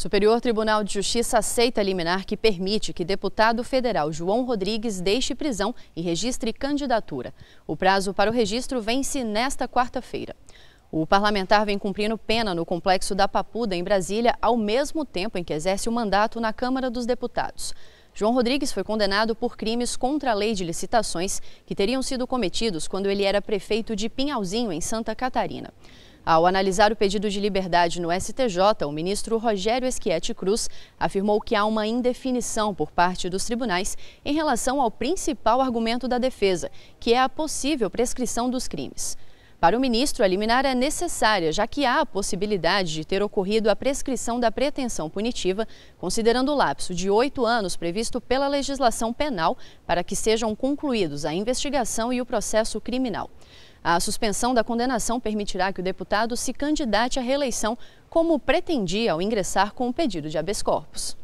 Superior Tribunal de Justiça aceita liminar que permite que deputado federal João Rodrigues deixe prisão e registre candidatura. O prazo para o registro vence nesta quarta-feira. O parlamentar vem cumprindo pena no complexo da Papuda, em Brasília, ao mesmo tempo em que exerce o mandato na Câmara dos Deputados. João Rodrigues foi condenado por crimes contra a lei de licitações que teriam sido cometidos quando ele era prefeito de Pinhalzinho, em Santa Catarina. Ao analisar o pedido de liberdade no STJ, o ministro Rogério Esquiete Cruz afirmou que há uma indefinição por parte dos tribunais em relação ao principal argumento da defesa, que é a possível prescrição dos crimes. Para o ministro, a liminar é necessária, já que há a possibilidade de ter ocorrido a prescrição da pretensão punitiva, considerando o lapso de oito anos previsto pela legislação penal para que sejam concluídos a investigação e o processo criminal. A suspensão da condenação permitirá que o deputado se candidate à reeleição, como pretendia ao ingressar com o pedido de habeas corpus.